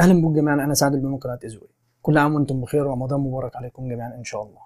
اهلا بكم جميعا انا سعد من قناه ازوي كل عام وانتم بخير رمضان مبارك عليكم جميعا ان شاء الله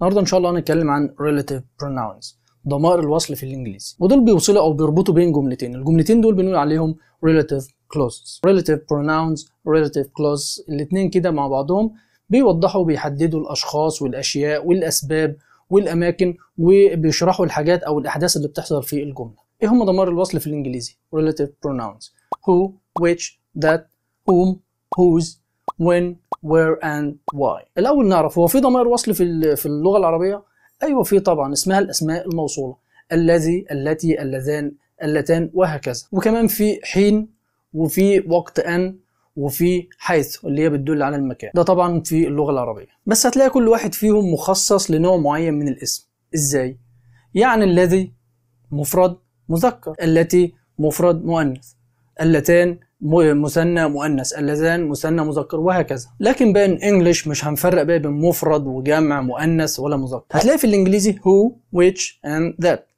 النهارده ان شاء الله هنتكلم عن relative pronouns ضمائر الوصل في الانجليزي ودول بيوصلوا او بيربطوا بين جملتين الجملتين دول بنقول عليهم relative clauses relative pronouns relative clauses الاثنين كده مع بعضهم بيوضحوا وبيحددوا الاشخاص والاشياء والاسباب والاماكن وبيشرحوا الحاجات او الاحداث اللي بتحصل في الجمله ايه هم ضمائر الوصل في الانجليزي relative pronouns who, which, that, whom, whose, when, where and why. الأول نعرف هو في ضمائر وصل في في اللغة العربية؟ أيوه في طبعا اسمها الأسماء الموصولة الذي التي اللذان اللتان وهكذا وكمان في حين وفي وقت أن وفي حيث اللي هي بتدل على المكان ده طبعا في اللغة العربية بس هتلاقي كل واحد فيهم مخصص لنوع معين من الاسم إزاي؟ يعني الذي مفرد مذكر التي مفرد مؤنث اللتان مثنى مؤنث اللذان مثنى مذكر وهكذا لكن بقى انجلش مش هنفرق بقى بين مفرد وجمع مؤنث ولا مذكر هتلاقي في الانجليزي هو which اند ذات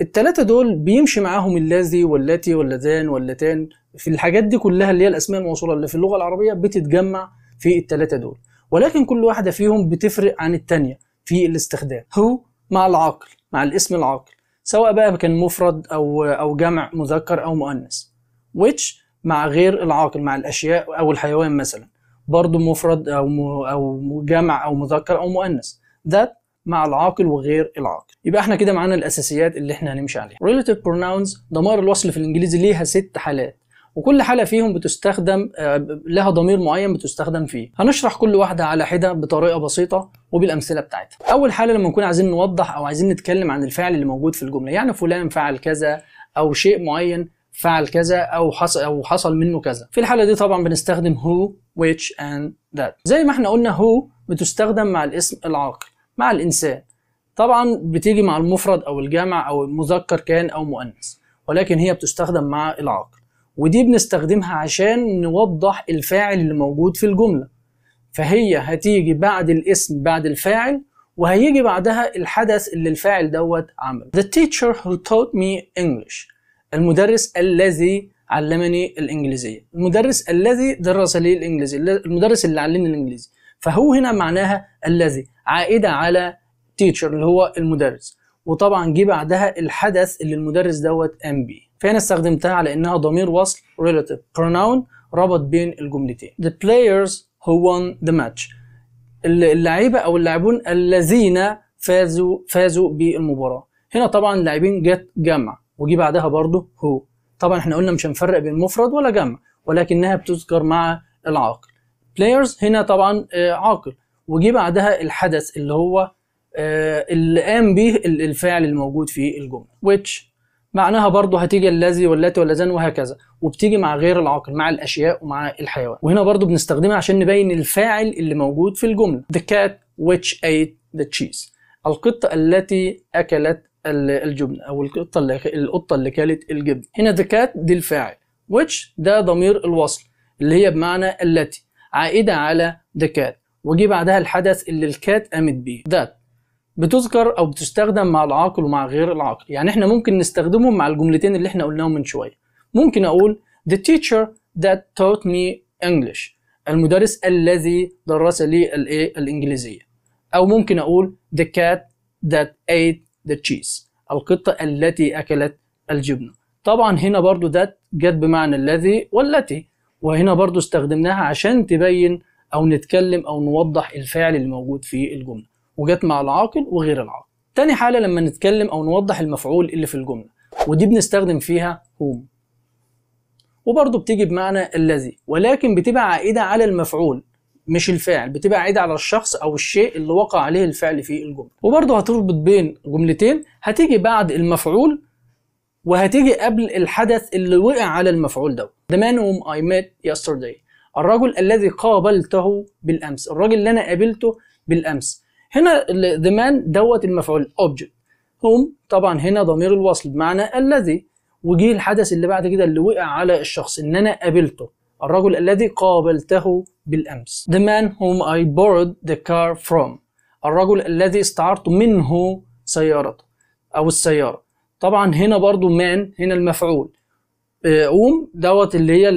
التلاتة دول بيمشي معاهم الذي والتي واللذان واللتان في الحاجات دي كلها اللي هي الاسماء الموصوله اللي في اللغه العربيه بتتجمع في التلاتة دول ولكن كل واحده فيهم بتفرق عن التانية في الاستخدام هو مع العقل مع الاسم العاقل سواء بقى كان مفرد او او جمع مذكر او مؤنث which مع غير العاقل مع الاشياء او الحيوان مثلا برضه مفرد او او جمع او مذكر او مؤنث that مع العاقل وغير العاقل يبقى احنا كده معانا الاساسيات اللي احنا هنمشي عليها relative pronouns ضمائر الوصل في الانجليزي ليها ست حالات وكل حالة فيهم بتستخدم آه، لها ضمير معين بتستخدم فيه هنشرح كل واحدة على حدة بطريقة بسيطة وبالأمثلة بتاعتها أول حالة لما نكون عايزين نوضح أو عايزين نتكلم عن الفعل اللي موجود في الجملة يعني فلان فعل كذا أو شيء معين فعل كذا او حصل او حصل منه كذا في الحاله دي طبعا بنستخدم هو which and that زي ما احنا قلنا هو بتستخدم مع الاسم العاقل مع الانسان طبعا بتيجي مع المفرد او الجمع او المذكر كان او مؤنث ولكن هي بتستخدم مع العاقل ودي بنستخدمها عشان نوضح الفاعل اللي موجود في الجمله فهي هتيجي بعد الاسم بعد الفاعل وهيجي بعدها الحدث اللي الفاعل دوت عمله The teacher who taught me English المدرس الذي علمني الانجليزيه المدرس الذي درس لي الانجليزي المدرس اللي علمني الانجليزي فهو هنا معناها الذي عائده على تيتشر اللي هو المدرس وطبعا جه بعدها الحدث اللي المدرس دوت ام بي فهنا استخدمتها على انها ضمير وصل relative pronoun ربط بين الجملتين the players who won the match اللعيبه او اللاعبون الذين فازوا فازوا بالمباراه هنا طبعا اللاعبين جت جمع وجي بعدها برضه هو طبعا احنا قلنا مش هنفرق بين مفرد ولا جمع ولكنها بتذكر مع العاقل بلايرز هنا طبعا آه، عاقل وجي بعدها الحدث اللي هو اللي قام به الفعل الموجود في الجمله which معناها برضه هتيجي الذي واللاتي والذان وهكذا وبتيجي مع غير العاقل مع الاشياء ومع الحيوان وهنا برضه بنستخدمها عشان نبين الفاعل اللي موجود في الجمله the cat which ate the cheese القطه التي اكلت الجبن او القطه اللي القطه اللي كلت الجبن هنا ذا كات دي الفاعل which ده ضمير الوصل اللي هي بمعنى التي عائده على ذا كات وجي بعدها الحدث اللي الكات قامت بيه ذات بتذكر او بتستخدم مع العاقل ومع غير العاقل يعني احنا ممكن نستخدمهم مع الجملتين اللي احنا قلناهم من شويه ممكن اقول the teacher that taught me English المدرس الذي درس لي الايه الانجليزيه او ممكن اقول the cat that ate the cheese القطة التي أكلت الجبنة طبعا هنا برضو ذات جت بمعنى الذي والتي وهنا برضو استخدمناها عشان تبين أو نتكلم أو نوضح الفعل اللي موجود في الجملة وجت مع العاقل وغير العاقل تاني حالة لما نتكلم أو نوضح المفعول اللي في الجملة ودي بنستخدم فيها هوم وبرضه بتيجي بمعنى الذي ولكن بتبقى عائدة على المفعول مش الفاعل بتبقى عائدة على الشخص أو الشيء اللي وقع عليه الفعل في الجملة وبرضه هتربط بين جملتين هتيجي بعد المفعول وهتيجي قبل الحدث اللي وقع على المفعول ده The man whom I met yesterday الرجل الذي قابلته بالأمس الرجل اللي أنا قابلته بالأمس هنا the man دوت المفعول object هم طبعا هنا ضمير الوصل بمعنى الذي وجه الحدث اللي بعد كده اللي وقع على الشخص ان انا قابلته الرجل الذي قابلته بالأمس The man whom I borrowed the car from الرجل الذي استعرت منه سيارته أو السيارة طبعا هنا برضو man هنا المفعول قوم آه، دوت اللي هي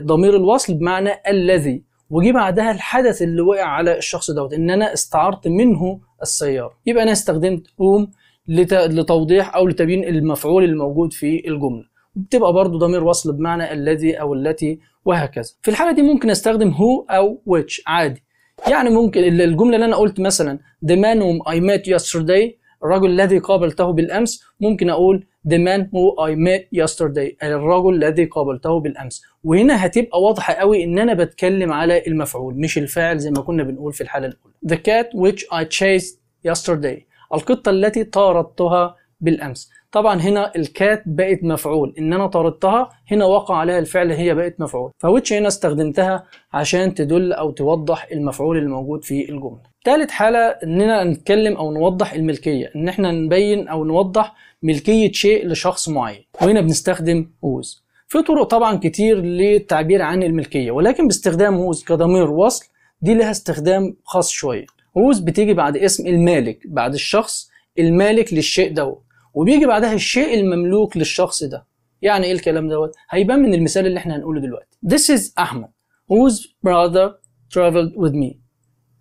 ضمير الوصل بمعنى الذي وجي بعدها الحدث اللي وقع على الشخص دوت ان انا استعرت منه السياره يبقى انا استخدمت قوم لتوضيح او لتبيين المفعول الموجود في الجمله وبتبقى برضو ضمير وصل بمعنى الذي او التي وهكذا في الحالة دي ممكن استخدم هو أو which عادي يعني ممكن الجملة اللي أنا قلت مثلا the man whom I met yesterday الرجل الذي قابلته بالأمس ممكن أقول the man who I met yesterday الرجل الذي قابلته بالأمس وهنا هتبقى واضحة قوي إن أنا بتكلم على المفعول مش الفاعل زي ما كنا بنقول في الحالة الأولى the cat which I chased yesterday القطة التي طاردتها بالامس طبعا هنا الكات بقت مفعول ان انا طردتها هنا وقع عليها الفعل هي بقت مفعول فويتش هنا استخدمتها عشان تدل او توضح المفعول الموجود في الجمله ثالث حالة إننا نتكلم أو نوضح الملكية، إن إحنا نبين أو نوضح ملكية شيء لشخص معين، وهنا بنستخدم ووز. في طرق طبعا كتير للتعبير عن الملكية، ولكن باستخدام ووز كضمير وصل دي لها استخدام خاص شوية. ووز بتيجي بعد اسم المالك، بعد الشخص المالك للشيء دوت. وبيجي بعدها الشيء المملوك للشخص ده يعني ايه الكلام دوت هيبان من المثال اللي احنا هنقوله دلوقتي this is احمد whose brother traveled with me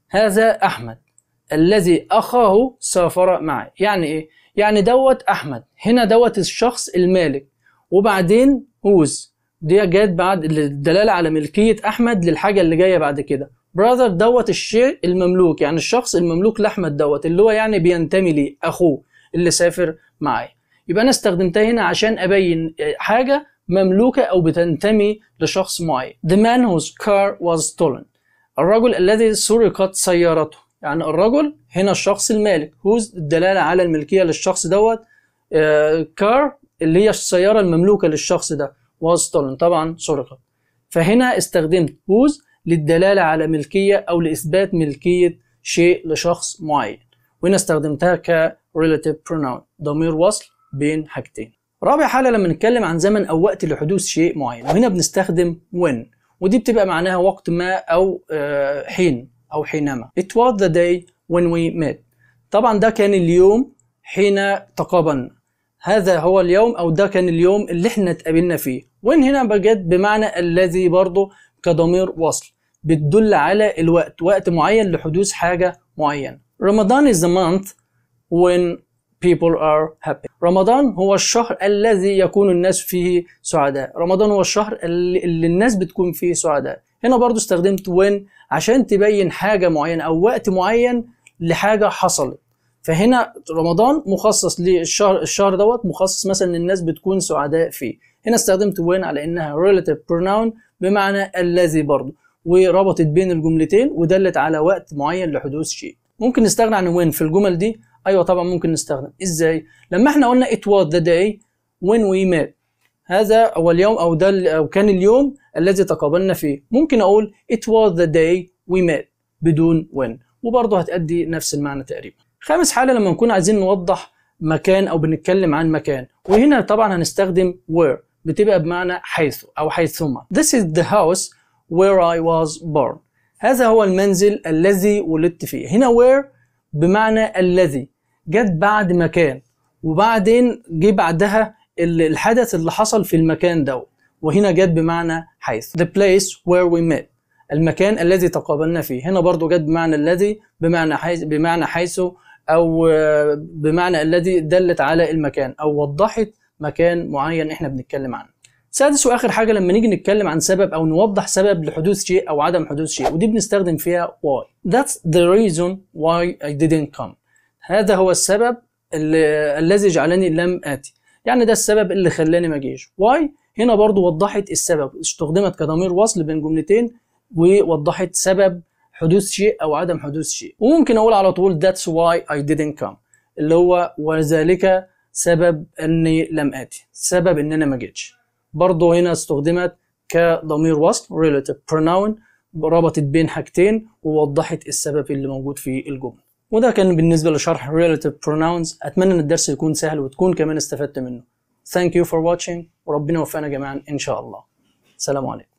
هذا احمد الذي اخاه سافر معي يعني ايه يعني دوت احمد هنا دوت الشخص المالك وبعدين هوز دي جت بعد الدلاله على ملكيه احمد للحاجه اللي جايه بعد كده براذر دوت الشيء المملوك يعني الشخص المملوك لاحمد دوت اللي هو يعني بينتمي ليه اخوه اللي سافر معايا يبقى انا استخدمتها هنا عشان ابين حاجه مملوكه او بتنتمي لشخص معين the man whose car was stolen الرجل الذي سرقت سيارته يعني الرجل هنا الشخص المالك هوز الدلاله على الملكيه للشخص دوت كار آه، اللي هي السياره المملوكه للشخص ده was stolen طبعا سرقت فهنا استخدمت هوز للدلاله على ملكيه او لاثبات ملكيه شيء لشخص معين وهنا استخدمتها ك relative pronoun ضمير وصل بين حاجتين رابع حالة لما نتكلم عن زمن أو وقت لحدوث شيء معين وهنا بنستخدم when ودي بتبقى معناها وقت ما أو آه، حين أو حينما It was the day when we met طبعا ده كان اليوم حين تقابلنا هذا هو اليوم أو ده كان اليوم اللي احنا اتقابلنا فيه when هنا بجد بمعنى الذي برضه كضمير وصل بتدل على الوقت وقت معين لحدوث حاجة معينة رمضان is the month when people are happy رمضان هو الشهر الذي يكون الناس فيه سعداء رمضان هو الشهر اللي, اللي الناس بتكون فيه سعداء هنا برضو استخدمت when عشان تبين حاجة معينة أو وقت معين لحاجة حصلت فهنا رمضان مخصص للشهر الشهر دوت مخصص مثلا ان الناس بتكون سعداء فيه هنا استخدمت when على انها relative pronoun بمعنى الذي برضه وربطت بين الجملتين ودلت على وقت معين لحدوث شيء ممكن نستغنى عن when في الجمل دي ايوه طبعا ممكن نستخدم ازاي لما احنا قلنا it was the day when we met هذا هو اليوم او ده او كان اليوم الذي تقابلنا فيه ممكن اقول it was the day we met بدون when وبرضه هتأدي نفس المعنى تقريبا خامس حالة لما نكون عايزين نوضح مكان او بنتكلم عن مكان وهنا طبعا هنستخدم where بتبقى بمعنى حيث او حيثما this is the house where I was born هذا هو المنزل الذي ولدت فيه هنا where بمعنى الذي جت بعد مكان وبعدين جه بعدها الحدث اللي حصل في المكان دوت وهنا جت بمعنى حيث the place where we met المكان الذي تقابلنا فيه هنا برضو جت بمعنى الذي بمعنى حيث بمعنى حيث او بمعنى الذي دلت على المكان او وضحت مكان معين احنا بنتكلم عنه سادس واخر حاجه لما نيجي نتكلم عن سبب او نوضح سبب لحدوث شيء او عدم حدوث شيء ودي بنستخدم فيها why that's the reason why I didn't come هذا هو السبب الذي جعلني لم اتي يعني ده السبب اللي خلاني ما اجيش why هنا برضو وضحت السبب استخدمت كضمير وصل بين جملتين ووضحت سبب حدوث شيء او عدم حدوث شيء وممكن اقول على طول that's why I didn't come اللي هو وذلك سبب اني لم اتي سبب ان انا ما جيتش برضه هنا استخدمت كضمير وصل relative pronoun ربطت بين حاجتين ووضحت السبب اللي موجود في الجمله وده كان بالنسبه لشرح relative pronouns اتمنى ان الدرس يكون سهل وتكون كمان استفدت منه thank you for watching وربنا يوفقنا جميعا ان شاء الله سلام عليكم